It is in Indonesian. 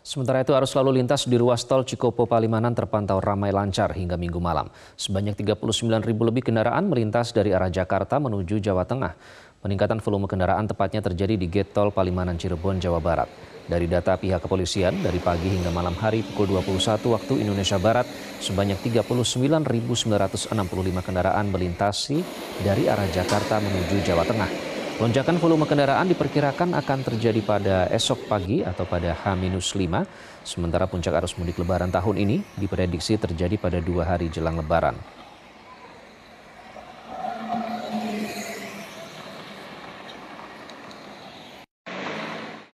Sementara itu arus lalu lintas di ruas tol Cikopo Palimanan terpantau ramai lancar hingga minggu malam. Sebanyak 39 ribu lebih kendaraan melintas dari arah Jakarta menuju Jawa Tengah. Peningkatan volume kendaraan tepatnya terjadi di gate tol Palimanan Cirebon, Jawa Barat. Dari data pihak kepolisian, dari pagi hingga malam hari pukul 21 waktu Indonesia Barat, sebanyak 39.965 kendaraan melintasi dari arah Jakarta menuju Jawa Tengah. Lonjakan volume kendaraan diperkirakan akan terjadi pada esok pagi atau pada H-5, sementara puncak arus mudik lebaran tahun ini diprediksi terjadi pada dua hari jelang lebaran.